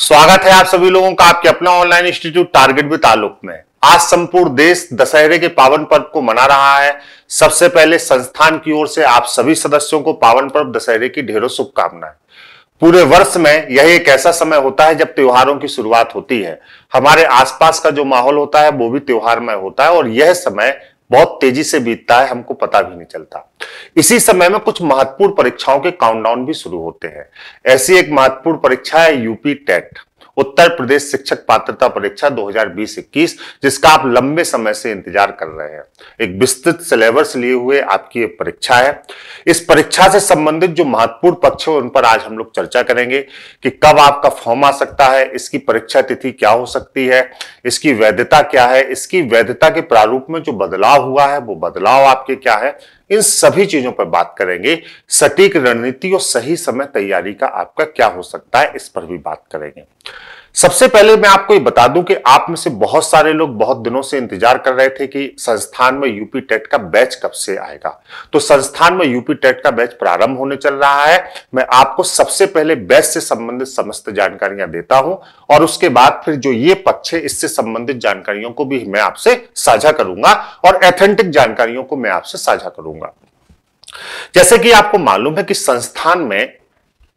स्वागत है आप सभी लोगों का आपके अपना ऑनलाइन इंस्टीट्यूट टारगेट भी तालुक में आज संपूर्ण देश दशहरे के पावन पर्व को मना रहा है सबसे पहले संस्थान की ओर से आप सभी सदस्यों को पावन पर्व दशहरे की ढेरों शुभकामनाएं पूरे वर्ष में यह एक ऐसा समय होता है जब त्योहारों की शुरुआत होती है हमारे आसपास का जो माहौल होता है वो भी त्योहार में होता है और यह समय बहुत तेजी से बीतता है हमको पता भी नहीं चलता इसी समय में कुछ महत्वपूर्ण परीक्षाओं के काउंटडाउन भी शुरू होते हैं ऐसी एक महत्वपूर्ण परीक्षा है यूपी टेट उत्तर प्रदेश शिक्षक पात्रता परीक्षा 2020-21 जिसका आप लंबे समय से इंतजार कर रहे हैं एक विस्तृत सिलेबस लिए हुए आपकी परीक्षा है इस परीक्षा से संबंधित जो महत्वपूर्ण पक्ष है उन पर आज हम लोग चर्चा करेंगे कि कब आपका फॉर्म आ सकता है इसकी परीक्षा तिथि क्या हो सकती है इसकी वैधता क्या है इसकी वैधता के प्रारूप में जो बदलाव हुआ है वो बदलाव आपके क्या है इन सभी चीजों पर बात करेंगे सटीक रणनीति और सही समय तैयारी का आपका क्या हो सकता है इस पर भी बात करेंगे सबसे पहले मैं आपको ये बता दूं कि आप में से बहुत सारे लोग बहुत दिनों से इंतजार कर रहे थे कि संस्थान में यूपी टेट का बैच कब से आएगा तो संस्थान में यूपी टेट का बैच प्रारंभ होने चल रहा है मैं आपको सबसे पहले बैच से संबंधित समस्त जानकारियां देता हूं और उसके बाद फिर जो ये पक्ष है इससे संबंधित जानकारियों को भी मैं आपसे साझा करूंगा और एथेंटिक जानकारियों को मैं आपसे साझा करूंगा जैसे कि आपको मालूम है कि संस्थान में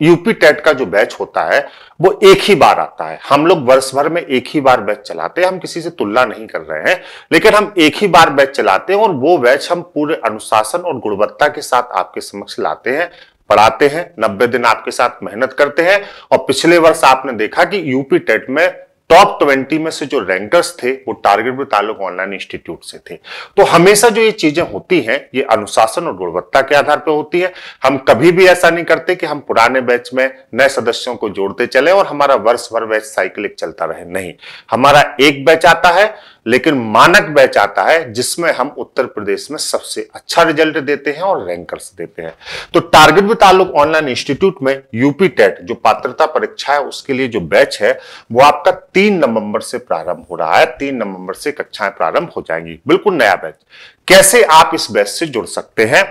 यूपी टेट का जो बैच होता है वो एक ही बार आता है हम लोग वर्ष भर में एक ही बार बैच चलाते हैं हम किसी से तुलना नहीं कर रहे हैं लेकिन हम एक ही बार बैच चलाते हैं और वो बैच हम पूरे अनुशासन और गुणवत्ता के साथ आपके समक्ष लाते हैं पढ़ाते हैं नब्बे दिन आपके साथ मेहनत करते हैं और पिछले वर्ष आपने देखा कि यूपी टेट में टॉप ट्वेंटी में से जो रैंकर्स थे वो टारगेट भी ताल्लुक ऑनलाइन इंस्टीट्यूट से थे तो हमेशा जो ये चीजें होती हैं ये अनुशासन और गुणवत्ता के आधार पर होती है हम कभी भी ऐसा नहीं करते कि हम पुराने बैच में नए सदस्यों को जोड़ते चले और हमारा वर्ष भर बैच साइकिल चलता रहे नहीं हमारा एक बैच आता है लेकिन मानक बैच आता है जिसमें हम उत्तर प्रदेश में सबसे अच्छा रिजल्ट देते हैं और रैंकर्स देते हैं तो टारगेट भी आलोक ऑनलाइन इंस्टीट्यूट में यूपी टेट जो पात्रता परीक्षा है उसके लिए जो बैच है वो आपका तीन नवंबर से प्रारंभ हो रहा है तीन नवंबर से कक्षाएं प्रारंभ हो जाएंगी बिल्कुल नया बैच कैसे आप इस बैच से जुड़ सकते हैं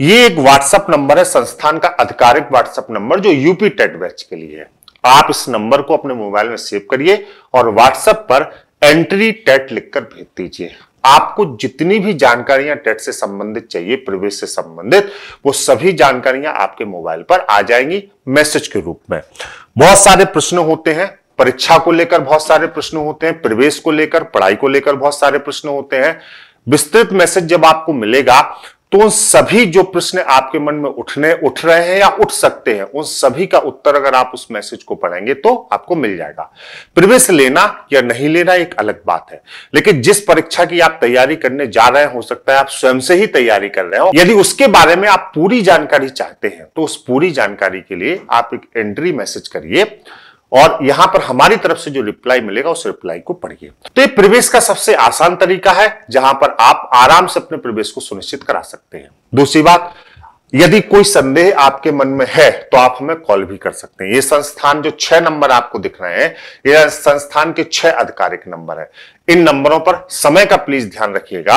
ये एक व्हाट्सएप नंबर है संस्थान का आधिकारिक व्हाट्सएप नंबर जो यूपी टेट बैच के लिए है आप इस नंबर को अपने मोबाइल में सेव करिए और व्हाट्सएप पर एंट्री टेट लिखकर भेज दीजिए आपको जितनी भी जानकारियां टेट से संबंधित चाहिए प्रवेश से संबंधित वो सभी जानकारियां आपके मोबाइल पर आ जाएंगी मैसेज के रूप में बहुत सारे प्रश्न होते हैं परीक्षा को लेकर बहुत सारे प्रश्न होते हैं प्रवेश को लेकर पढ़ाई को लेकर बहुत सारे प्रश्न होते हैं विस्तृत मैसेज जब आपको मिलेगा तो सभी जो प्रश्न आपके मन में उठने उठ रहे हैं या उठ सकते हैं उन सभी का उत्तर अगर आप उस मैसेज को पढ़ेंगे तो आपको मिल जाएगा प्रवेश लेना या नहीं लेना एक अलग बात है लेकिन जिस परीक्षा की आप तैयारी करने जा रहे हैं हो सकता है आप स्वयं से ही तैयारी कर रहे हो यदि उसके बारे में आप पूरी जानकारी चाहते हैं तो उस पूरी जानकारी के लिए आप एक एंट्री मैसेज करिए और यहां पर हमारी तरफ से जो रिप्लाई मिलेगा उस रिप्लाई को पढ़िए तो ये प्रवेश का सबसे आसान तरीका है जहां पर आप आराम से अपने प्रवेश को सुनिश्चित करा सकते हैं दूसरी बात यदि कोई संदेह आपके मन में है तो आप हमें कॉल भी कर सकते हैं ये संस्थान जो छह नंबर आपको दिख रहे हैं ये संस्थान के छह आधिकारिक नंबर है इन नंबरों पर समय का प्लीज ध्यान रखिएगा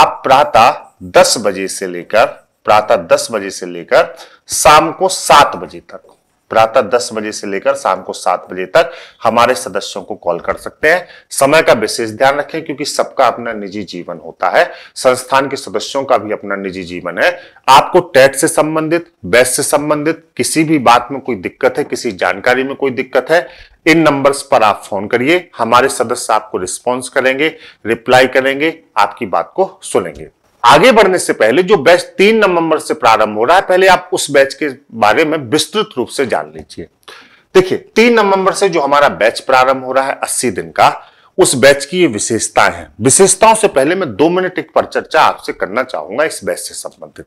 आप प्रातः दस बजे से लेकर प्रातः दस बजे से लेकर शाम को सात बजे तक प्रातः दस बजे से लेकर शाम को सात बजे तक हमारे सदस्यों को कॉल कर सकते हैं समय का विशेष ध्यान रखें क्योंकि सबका अपना निजी जीवन होता है संस्थान के सदस्यों का भी अपना निजी जीवन है आपको टैट से संबंधित बैच से संबंधित किसी भी बात में कोई दिक्कत है किसी जानकारी में कोई दिक्कत है इन नंबर्स पर आप फोन करिए हमारे सदस्य आपको रिस्पॉन्स करेंगे रिप्लाई करेंगे आपकी बात को सुनेंगे आगे बढ़ने से पहले जो बैच तीन नवंबर से प्रारंभ हो रहा है पहले आप उस बैच के बारे में विस्तृत रूप से जान लीजिए देखिए तीन नवंबर से जो हमारा बैच प्रारंभ हो रहा है अस्सी दिन का उस बैच की ये विशेषताएं हैं विशेषताओं से पहले मैं दो मिनट एक चर्चा आपसे करना चाहूंगा इस बैच से संबंधित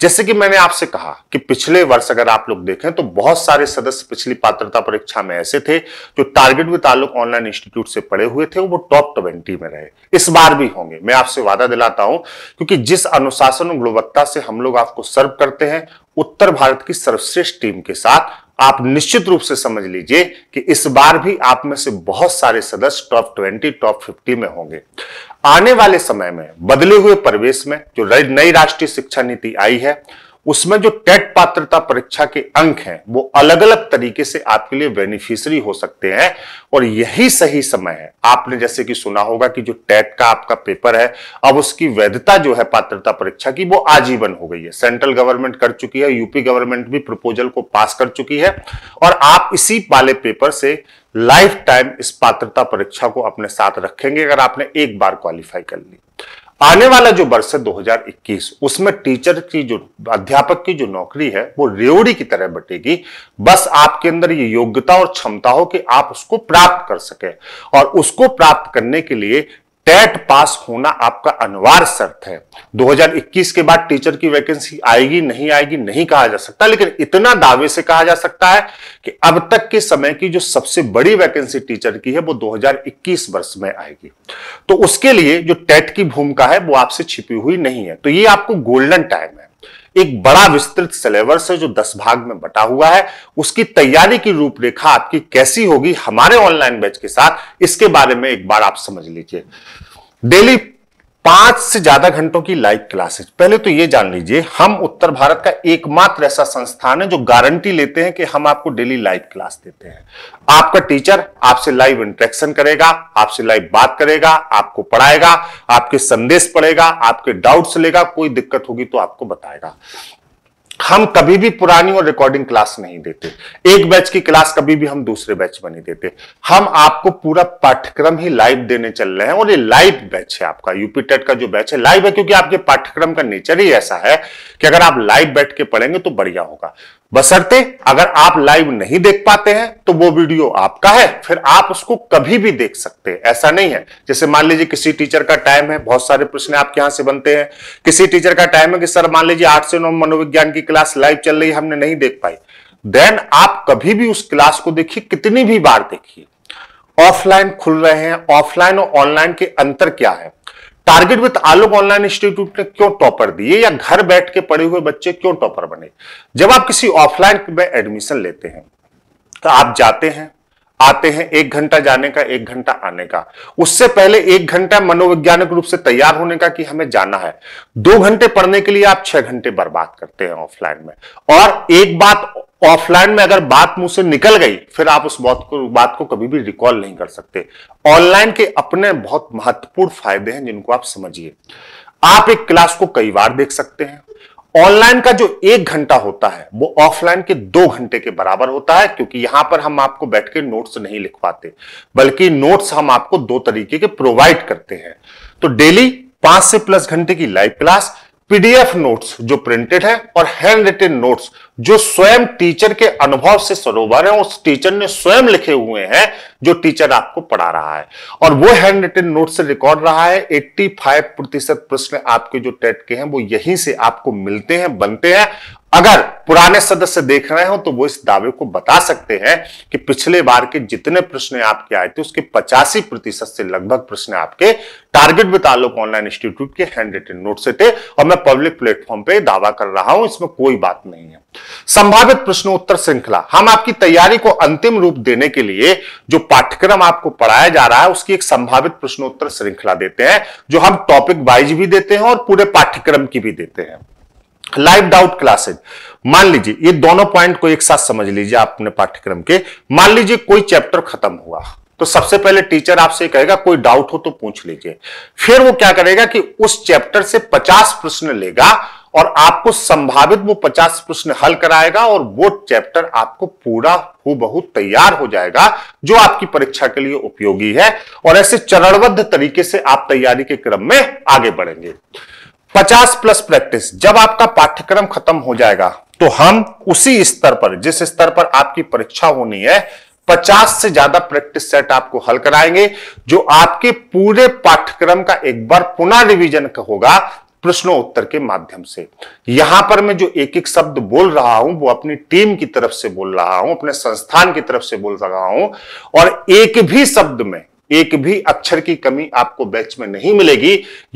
जैसे कि मैंने आपसे कहा कि पिछले वर्ष अगर आप लोग देखें तो बहुत सारे सदस्य पिछली पात्रता परीक्षा में ऐसे थे जो target with Alok online institute से पड़े हुए थे वो टॉप ट्वेंटी में रहे इस बार भी होंगे मैं आपसे वादा दिलाता हूं क्योंकि जिस अनुशासन और गुणवत्ता से हम लोग आपको सर्व करते हैं उत्तर भारत की सर्वश्रेष्ठ टीम के साथ आप निश्चित रूप से समझ लीजिए कि इस बार भी आप में से बहुत सारे सदस्य टॉप ट्वेंटी टॉप फिफ्टी में होंगे आने वाले समय में बदले हुए परिवेश में जो नई राष्ट्रीय शिक्षा नीति आई है उसमें जो टेट पात्रता परीक्षा के अंक हैं वो अलग अलग तरीके से आपके लिए बेनिफिशरी हो सकते हैं और यही सही समय है आपने जैसे कि सुना होगा कि जो टेट का आपका पेपर है अब उसकी वैधता जो है पात्रता परीक्षा की वो आजीवन हो गई है सेंट्रल गवर्नमेंट कर चुकी है यूपी गवर्नमेंट भी प्रपोजल को पास कर चुकी है और आप इसी वाले पेपर से लाइफ टाइम इस पात्रता परीक्षा को अपने साथ रखेंगे अगर आपने एक बार क्वालिफाई कर ली आने वाला जो वर्ष है 2021 उसमें टीचर की जो अध्यापक की जो नौकरी है वो रेवड़ी की तरह बटेगी बस आपके अंदर ये योग्यता और क्षमता हो कि आप उसको प्राप्त कर सके और उसको प्राप्त करने के लिए टेट पास होना आपका अनिवार्य शर्त है 2021 के बाद टीचर की वैकेंसी आएगी नहीं आएगी नहीं कहा जा सकता लेकिन इतना दावे से कहा जा सकता है कि अब तक के समय की जो सबसे बड़ी वैकेंसी टीचर की है वो 2021 वर्ष में आएगी तो उसके लिए जो टेट की भूमिका है वो आपसे छिपी हुई नहीं है तो ये आपको गोल्डन टाइम है एक बड़ा विस्तृत सिलेबस है जो दस भाग में बटा हुआ है उसकी तैयारी की रूपरेखा आपकी कैसी होगी हमारे ऑनलाइन बैच के साथ इसके बारे में एक बार आप समझ लीजिए डेली पांच से ज्यादा घंटों की लाइव क्लासेस पहले तो ये जान लीजिए हम उत्तर भारत का एकमात्र ऐसा संस्थान है जो गारंटी लेते हैं कि हम आपको डेली लाइव क्लास देते हैं आपका टीचर आपसे लाइव इंटरेक्शन करेगा आपसे लाइव बात करेगा आपको पढ़ाएगा आपके संदेश पढ़ेगा आपके डाउट्स लेगा कोई दिक्कत होगी तो आपको बताएगा हम कभी भी पुरानी और रिकॉर्डिंग क्लास नहीं देते एक बैच की क्लास कभी भी हम दूसरे बैच में नहीं देते हम आपको पूरा पाठ्यक्रम ही लाइव देने चल रहे हैं और ये लाइव बैच है आपका यूपी टेट का जो बैच है लाइव है क्योंकि आपके पाठ्यक्रम का नेचर ही ऐसा है कि अगर आप लाइव बैठ के पढ़ेंगे तो बढ़िया होगा बसरते अगर आप लाइव नहीं देख पाते हैं तो वो वीडियो आपका है फिर आप उसको कभी भी देख सकते हैं ऐसा नहीं है जैसे मान लीजिए किसी टीचर का टाइम है बहुत सारे प्रश्न आपके यहां से बनते हैं किसी टीचर का टाइम है कि सर मान लीजिए आठ से नौ मनोविज्ञान की क्लास लाइव चल रही हमने नहीं देख पाई देन आप कभी भी उस क्लास को देखिए कितनी भी बार देखिए ऑफलाइन खुल रहे हैं ऑफलाइन और ऑनलाइन के अंतर क्या है target with Alok online institute ने क्यों टॉपर दिए या घर बैठ के पढ़े हुए बच्चे क्यों टॉपर बने जब आप किसी ऑफलाइन में एडमिशन लेते हैं तो आप जाते हैं आते हैं एक घंटा जाने का एक घंटा आने का उससे पहले एक घंटा मनोवैज्ञानिक रूप से तैयार होने का कि हमें जाना है दो घंटे पढ़ने के लिए आप छह घंटे बर्बाद करते हैं ऑफलाइन में और एक बात ऑफलाइन में अगर बात मुंह से निकल गई फिर आप उस बात को बात को कभी भी रिकॉल नहीं कर सकते ऑनलाइन के अपने बहुत महत्वपूर्ण फायदे हैं जिनको आप समझिए आप एक क्लास को कई बार देख सकते हैं ऑनलाइन का जो एक घंटा होता है वो ऑफलाइन के दो घंटे के बराबर होता है क्योंकि यहां पर हम आपको बैठ के नोट्स नहीं लिख पाते बल्कि नोट्स हम आपको दो तरीके के प्रोवाइड करते हैं तो डेली पांच से प्लस घंटे की लाइव क्लास पीडीएफ नोट्स जो प्रिंटेड है और हैंड रिटेन नोट्स जो स्वयं टीचर के अनुभव से सरोवर है उस टीचर ने स्वयं लिखे हुए हैं जो टीचर आपको पढ़ा रहा है और वो हैंड रिटन नोट से रिकॉर्ड रहा है 85 प्रतिशत प्रश्न आपके जो टेट के हैं वो यहीं से आपको मिलते हैं बनते हैं अगर पुराने सदस्य देख रहे हो तो वो इस दावे को बता सकते हैं कि पिछले बार के जितने प्रश्न आपके आए थे उसके पचासी प्रतिशत से लगभग प्रश्न आपके target with Alok online institute के हैंड रिटन नोट से थे और मैं पब्लिक प्लेटफॉर्म पे दावा कर रहा हूं इसमें कोई बात नहीं है संभावित प्रश्नोत्तर श्रृंखला हम आपकी तैयारी को अंतिम रूप देने के लिए जो पाठ्यक्रम आपको पढ़ाया जा रहा है उसकी एक संभावित प्रश्नोत्तर श्रृंखला देते हैं जो हम टॉपिक वाइज भी देते हैं और पूरे पाठ्यक्रम की भी देते हैं लाइव डाउट क्लासेज मान लीजिए ये दोनों पॉइंट को एक साथ समझ लीजिए आप अपने पाठ्यक्रम के मान लीजिए कोई चैप्टर खत्म हुआ तो सबसे पहले टीचर आपसे कहेगा कोई डाउट हो तो पूछ लीजिए फिर वो क्या करेगा कि उस चैप्टर से 50 प्रश्न लेगा और आपको संभावित वो पचास प्रश्न हल कराएगा और वो चैप्टर आपको पूरा हो बहुत तैयार हो जाएगा जो आपकी परीक्षा के लिए उपयोगी है और ऐसे चरणबद्ध तरीके से आप तैयारी के क्रम में आगे बढ़ेंगे 50 प्लस प्रैक्टिस जब आपका पाठ्यक्रम खत्म हो जाएगा तो हम उसी स्तर पर जिस स्तर पर आपकी परीक्षा होनी है 50 से ज्यादा प्रैक्टिस सेट आपको हल कराएंगे जो आपके पूरे पाठ्यक्रम का एक बार पुनः रिवीजन होगा प्रश्नोत्तर के माध्यम से यहां पर मैं जो एक एक शब्द बोल रहा हूं वो अपनी टीम की तरफ से बोल रहा हूं अपने संस्थान की तरफ से बोल रहा हूं और एक भी शब्द में एक भी अक्षर की कमी आपको बैच में नहीं मिलेगी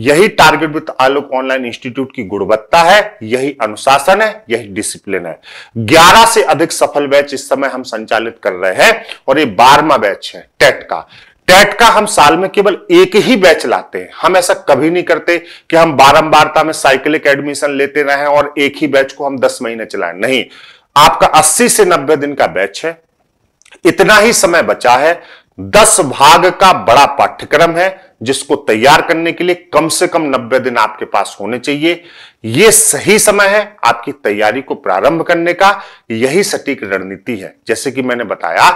यही target with Alok online institute की गुणवत्ता है यही अनुशासन है यही डिसिप्लिन है 11 से अधिक सफल बैच इस समय हम संचालित कर रहे हैं और ये बारहवा बैच है टेट का टेट का हम साल में केवल एक ही बैच लाते हैं हम ऐसा कभी नहीं करते कि हम बारंबारता में साइकिलिक एडमिशन लेते रहे और एक ही बैच को हम 10 महीने चलाए नहीं आपका 80 से 90 दिन का बैच है इतना ही समय बचा है 10 भाग का बड़ा पाठ्यक्रम है जिसको तैयार करने के लिए कम से कम 90 दिन आपके पास होने चाहिए यह सही समय है आपकी तैयारी को प्रारंभ करने का यही सटीक रणनीति है जैसे कि मैंने बताया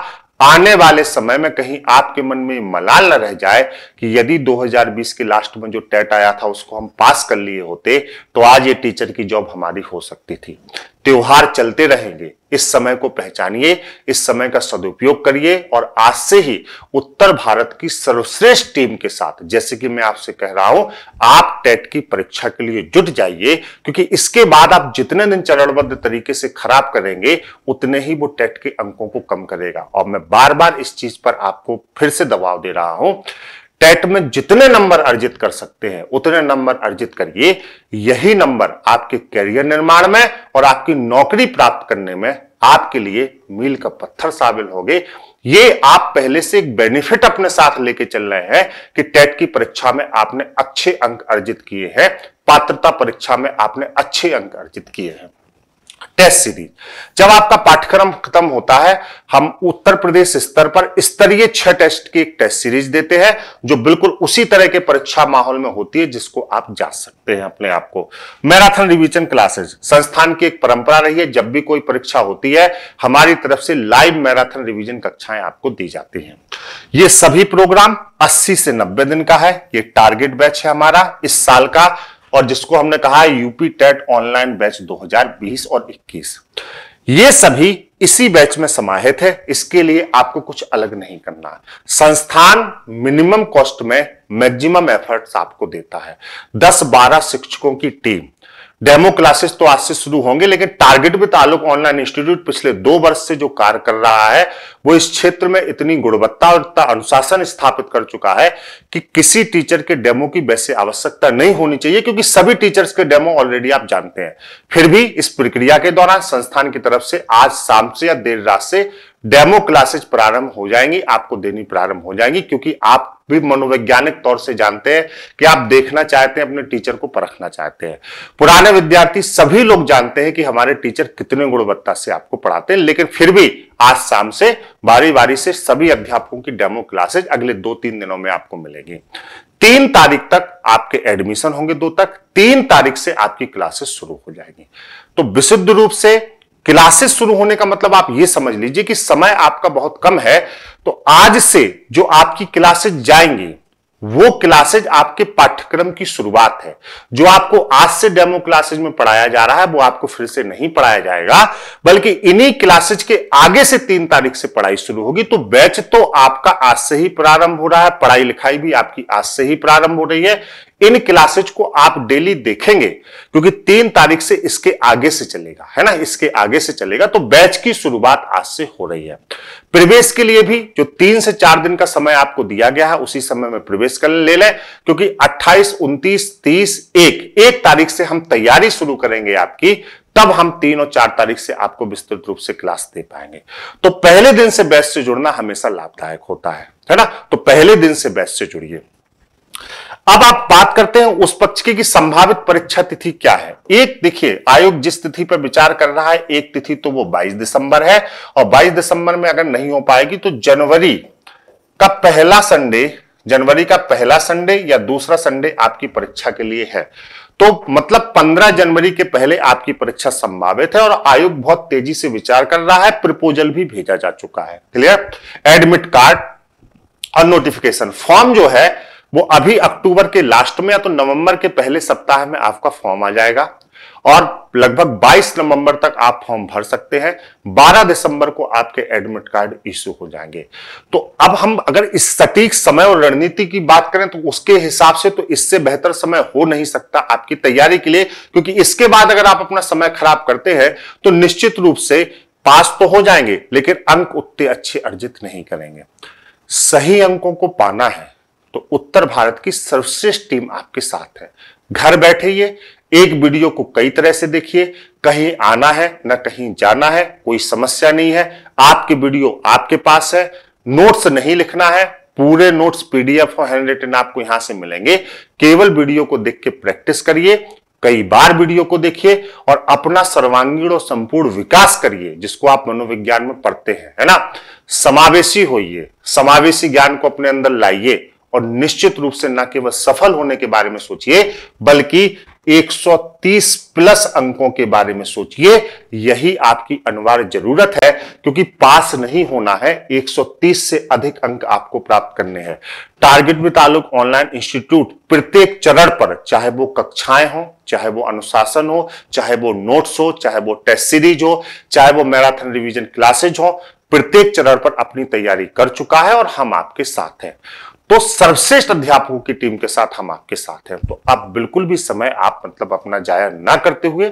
आने वाले समय में कहीं आपके मन में मलाल न रह जाए कि यदि 2020 के लास्ट में जो टेट आया था उसको हम पास कर लिए होते तो आज ये टीचर की जॉब हमारी हो सकती थी त्योहार चलते रहेंगे इस समय को पहचानिए इस समय का सदुपयोग करिए और आज से ही उत्तर भारत की सर्वश्रेष्ठ टीम के साथ जैसे कि मैं आपसे कह रहा हूं आप टेट की परीक्षा के लिए जुट जाइए क्योंकि इसके बाद आप जितने दिन चरणबद्ध तरीके से खराब करेंगे उतने ही वो टेट के अंकों को कम करेगा और मैं बार बार इस चीज पर आपको फिर से दबाव दे रहा हूं टेट में जितने नंबर अर्जित कर सकते हैं उतने नंबर अर्जित करिए यही नंबर आपके करियर निर्माण में और आपकी नौकरी प्राप्त करने में आपके लिए मील का पत्थर हो गए ये आप पहले से एक बेनिफिट अपने साथ लेके चल रहे हैं कि टेट की परीक्षा में आपने अच्छे अंक अर्जित किए हैं पात्रता परीक्षा में आपने अच्छे अंक अर्जित किए हैं टेस्ट सीरीज जब आपका पाठ्यक्रम खत्म होता है हम उत्तर प्रदेश स्तर पर स्तरीय छह टेस्ट की एक टेस्ट सीरीज देते हैं जो बिल्कुल उसी तरह के परीक्षा माहौल में होती है जिसको आप जा सकते हैं अपने आप को मैराथन रिविजन क्लासेज संस्थान की एक परंपरा रही है जब भी कोई परीक्षा होती है हमारी तरफ से लाइव मैराथन रिविजन कक्षाएं आपको दी जाती है ये सभी प्रोग्राम 80 से 90 दिन का है ये टारगेट बैच है हमारा इस साल का और जिसको हमने कहा यूपी टेट ऑनलाइन बैच 2020 और 21 ये सभी इसी बैच में समाहित है इसके लिए आपको कुछ अलग नहीं करना संस्थान मिनिमम कॉस्ट में मैक्सिमम एफर्ट्स आपको देता है 10-12 शिक्षकों की टीम डेमो क्लासेस तो आज से शुरू होंगे लेकिन टारगेट भी ताल्लुक ऑनलाइन इंस्टीट्यूट पिछले दो वर्ष से जो कार्य कर रहा है वो इस क्षेत्र में इतनी गुणवत्ता और अनुशासन स्थापित कर चुका है कि किसी टीचर के डेमो की वैसे आवश्यकता नहीं होनी चाहिए क्योंकि सभी टीचर्स के डेमो ऑलरेडी आप जानते हैं फिर भी इस प्रक्रिया के दौरान संस्थान की तरफ से आज शाम से या देर रात से डेमो क्लासेज प्रारंभ हो जाएंगी आपको देनी प्रारंभ हो जाएंगी क्योंकि आप भी मनोवैज्ञानिक तौर से जानते हैं कि आप देखना चाहते हैं अपने टीचर को परखना चाहते हैं पुराने विद्यार्थी सभी लोग जानते हैं कि हमारे टीचर कितने गुणवत्ता से आपको पढ़ाते हैं लेकिन फिर भी आज शाम से बारी बारी से सभी अध्यापकों की डेमो क्लासेज अगले दो तीन दिनों में आपको मिलेगी तीन तारीख तक आपके एडमिशन होंगे दो तक तीन तारीख से आपकी क्लासेस शुरू हो जाएगी तो विशुद्ध रूप से क्लासेस शुरू होने का मतलब आप ये समझ लीजिए कि समय आपका बहुत कम है तो आज से जो आपकी क्लासेज जाएंगी वो क्लासेज आपके पाठ्यक्रम की शुरुआत है जो आपको आज से डेमो क्लासेज में पढ़ाया जा रहा है वो आपको फिर से नहीं पढ़ाया जाएगा बल्कि इन्हीं क्लासेज के आगे से तीन तारीख से पढ़ाई शुरू होगी तो बैच तो आपका आज से ही प्रारंभ हो रहा है पढ़ाई लिखाई भी आपकी आज से ही प्रारंभ हो रही है इन क्लासेज को आप डेली देखेंगे क्योंकि तीन तारीख से इसके आगे से चलेगा है ना इसके आगे से चलेगा तो बैच की शुरुआत आज से हो रही है प्रवेश के लिए भी जो तीन से चार दिन का समय आपको दिया गया है उसी समय में प्रवेश कर ले लें क्योंकि 28, 29, 30, एक एक तारीख से हम तैयारी शुरू करेंगे आपकी तब हम तीन और चार तारीख से आपको विस्तृत रूप से क्लास दे पाएंगे तो पहले दिन से बैच से जुड़ना हमेशा लाभदायक होता है है ना तो पहले दिन से बैच से जुड़िए अब आप बात करते हैं उस पक्ष की कि संभावित परीक्षा तिथि क्या है एक देखिए आयोग जिस तिथि पर विचार कर रहा है एक तिथि तो वो 22 दिसंबर है और 22 दिसंबर में अगर नहीं हो पाएगी तो जनवरी का पहला संडे जनवरी का पहला संडे या दूसरा संडे आपकी परीक्षा के लिए है तो मतलब 15 जनवरी के पहले आपकी परीक्षा संभावित है और आयोग बहुत तेजी से विचार कर रहा है प्रपोजल भी भेजा जा चुका है क्लियर एडमिट कार्ड और नोटिफिकेशन फॉर्म जो है वो अभी अक्टूबर के लास्ट में या तो नवंबर के पहले सप्ताह में आपका फॉर्म आ जाएगा और लगभग 22 नवंबर तक आप फॉर्म भर सकते हैं 12 दिसंबर को आपके एडमिट कार्ड इश्यू हो जाएंगे तो अब हम अगर इस सटीक समय और रणनीति की बात करें तो उसके हिसाब से तो इससे बेहतर समय हो नहीं सकता आपकी तैयारी के लिए क्योंकि इसके बाद अगर आप अपना समय खराब करते हैं तो निश्चित रूप से पास तो हो जाएंगे लेकिन अंक उतने अच्छे अर्जित नहीं करेंगे सही अंकों को पाना है तो उत्तर भारत की सर्वश्रेष्ठ टीम आपके साथ है घर बैठे ये एक वीडियो को कई तरह से देखिए कहीं आना है ना कहीं जाना है कोई समस्या नहीं है आपकी वीडियो आपके पास है नोट्स नहीं लिखना है पूरे नोट्स पीडीएफ और हैंड रिटन आपको यहां से मिलेंगे केवल वीडियो को देख के प्रैक्टिस करिए कई बार वीडियो को देखिए और अपना सर्वांगीण और संपूर्ण विकास करिए जिसको आप मनोविज्ञान में पढ़ते हैं है ना समावेशी होइए समावेशी ज्ञान को अपने अंदर लाइए और निश्चित रूप से न केवल सफल होने के बारे में सोचिए बल्कि 130 प्लस अंकों के बारे में सोचिए यही आपकी अनिवार्य जरूरत है क्योंकि पास नहीं होना है 130 से अधिक अंक आपको प्राप्त करने हैं टारगेट में तालुक ऑनलाइन इंस्टीट्यूट प्रत्येक चरण पर चाहे वो कक्षाएं हो चाहे वो अनुशासन हो चाहे वो नोट्स हो चाहे वो टेस्ट सीरीज हो चाहे वो मैराथन रिविजन क्लासेज हो प्रत्येक चरण पर अपनी तैयारी कर चुका है और हम आपके साथ हैं तो सर्वश्रेष्ठ अध्यापकों की टीम के साथ हम आपके साथ हैं तो आप बिल्कुल भी समय आप मतलब अपना जाया ना करते हुए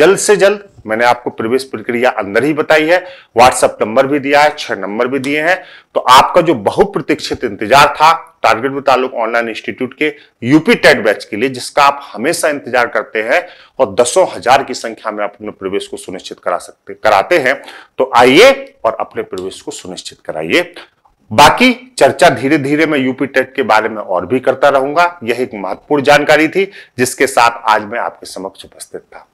जल्द से जल्द मैंने आपको प्रवेश प्रक्रिया अंदर ही बताई है व्हाट्सएप नंबर भी दिया है छह नंबर भी दिए हैं तो आपका जो बहुप्रतीक्षित इंतजार था टारगेट मुताबिक ऑनलाइन इंस्टीट्यूट के यूपी टेट बैच के लिए जिसका आप हमेशा इंतजार करते हैं और दसों हजार की संख्या में आप अपने प्रवेश को सुनिश्चित करा सकते कराते हैं तो आइए और अपने प्रवेश को सुनिश्चित कराइए बाकी चर्चा धीरे धीरे मैं यूपी टेट के बारे में और भी करता रहूंगा यह एक महत्वपूर्ण जानकारी थी जिसके साथ आज मैं आपके समक्ष उपस्थित था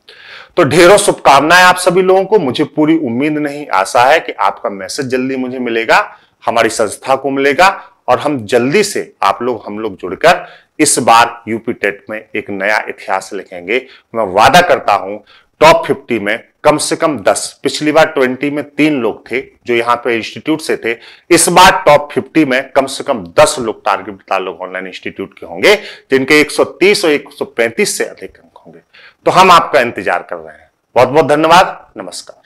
तो ढेरों शुभकामनाएं आप सभी लोगों को मुझे पूरी उम्मीद नहीं आशा है कि आपका मैसेज जल्दी मुझे मिलेगा हमारी संस्था को मिलेगा और हम जल्दी से आप लोग हम लोग जुड़कर इस बार यूपी टेट में एक नया इतिहास लिखेंगे मैं वादा करता हूं टॉप 50 में कम से कम दस पिछली बार ट्वेंटी में तीन लोग थे जो यहाँ पे इंस्टीट्यूट से थे इस बार टॉप फिफ्टी में कम से कम दस लोग टारगेट लोग ऑनलाइन इंस्टीट्यूट के होंगे जिनके 130 और 135 से अधिक अंक होंगे तो हम आपका इंतजार कर रहे हैं बहुत बहुत धन्यवाद नमस्कार